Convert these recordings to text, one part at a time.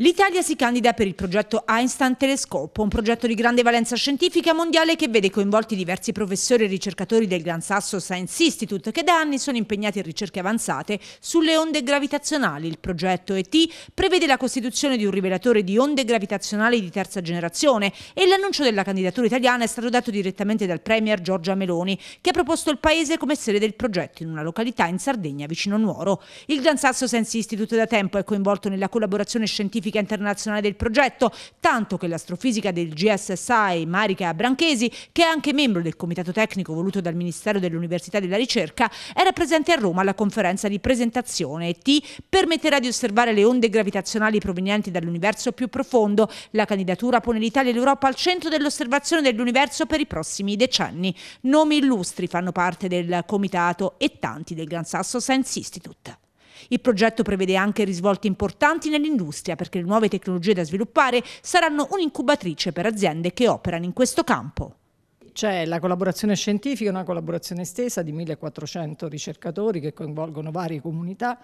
L'Italia si candida per il progetto Einstein Telescope, un progetto di grande valenza scientifica mondiale che vede coinvolti diversi professori e ricercatori del Gran Sasso Science Institute che da anni sono impegnati in ricerche avanzate sulle onde gravitazionali. Il progetto ET prevede la costituzione di un rivelatore di onde gravitazionali di terza generazione e l'annuncio della candidatura italiana è stato dato direttamente dal Premier Giorgia Meloni che ha proposto il paese come sede del progetto in una località in Sardegna vicino Nuoro. Il Gran Sasso Science Institute da tempo è coinvolto nella collaborazione scientifica classifica internazionale del progetto, tanto che l'astrofisica del GSSI Marica Branchesi, che è anche membro del comitato tecnico voluto dal Ministero dell'Università della Ricerca, era presente a Roma alla conferenza di presentazione e ti permetterà di osservare le onde gravitazionali provenienti dall'universo più profondo. La candidatura pone l'Italia e l'Europa al centro dell'osservazione dell'universo per i prossimi decenni. Nomi illustri fanno parte del comitato e tanti del Gran Sasso Science Institute. Il progetto prevede anche risvolti importanti nell'industria perché le nuove tecnologie da sviluppare saranno un'incubatrice per aziende che operano in questo campo. C'è la collaborazione scientifica, una collaborazione estesa di 1400 ricercatori che coinvolgono varie comunità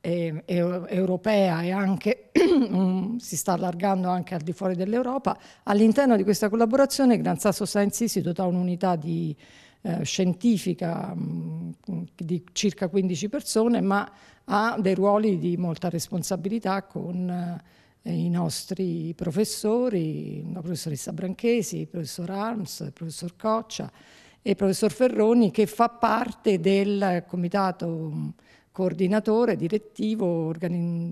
ehm, e, europea e anche si sta allargando anche al di fuori dell'Europa. All'interno di questa collaborazione Gran Sasso Science Institute ha un'unità di, eh, scientifica mh, di circa 15 persone, ma ha dei ruoli di molta responsabilità con eh, i nostri professori, la professoressa Branchesi, il professor Arms, il professor Coccia e il professor Ferroni, che fa parte del comitato coordinatore direttivo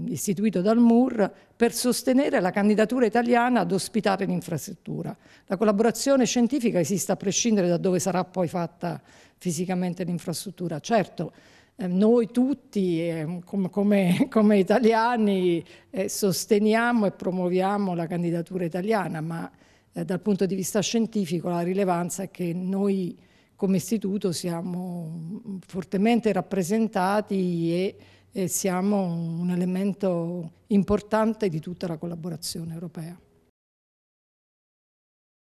istituito dal MUR per sostenere la candidatura italiana ad ospitare l'infrastruttura. La collaborazione scientifica esiste a prescindere da dove sarà poi fatta fisicamente l'infrastruttura. Certo, eh, noi tutti eh, come, come, italiani eh, sosteniamo e promuoviamo la candidatura italiana, ma eh, dal punto di vista scientifico la rilevanza è che noi come istituto siamo fortemente rappresentati e, e siamo un elemento importante di tutta la collaborazione europea.